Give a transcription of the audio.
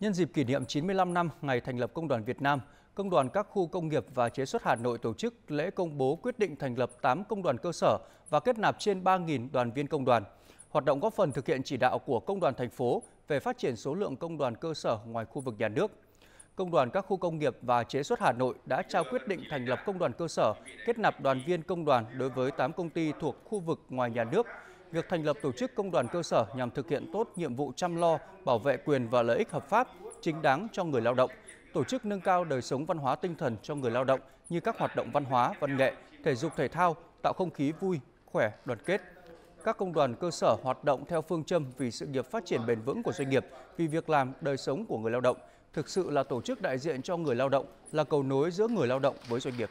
Nhân dịp kỷ niệm 95 năm ngày thành lập Công đoàn Việt Nam, Công đoàn các khu công nghiệp và chế xuất Hà Nội tổ chức lễ công bố quyết định thành lập 8 công đoàn cơ sở và kết nạp trên 3.000 đoàn viên công đoàn. Hoạt động góp phần thực hiện chỉ đạo của Công đoàn thành phố về phát triển số lượng công đoàn cơ sở ngoài khu vực nhà nước. Công đoàn các khu công nghiệp và chế xuất Hà Nội đã trao quyết định thành lập công đoàn cơ sở, kết nạp đoàn viên công đoàn đối với 8 công ty thuộc khu vực ngoài nhà nước việc thành lập tổ chức công đoàn cơ sở nhằm thực hiện tốt nhiệm vụ chăm lo, bảo vệ quyền và lợi ích hợp pháp, chính đáng cho người lao động, tổ chức nâng cao đời sống văn hóa tinh thần cho người lao động như các hoạt động văn hóa, văn nghệ, thể dục thể thao, tạo không khí vui, khỏe, đoàn kết. Các công đoàn cơ sở hoạt động theo phương châm vì sự nghiệp phát triển bền vững của doanh nghiệp, vì việc làm, đời sống của người lao động, thực sự là tổ chức đại diện cho người lao động, là cầu nối giữa người lao động với doanh nghiệp.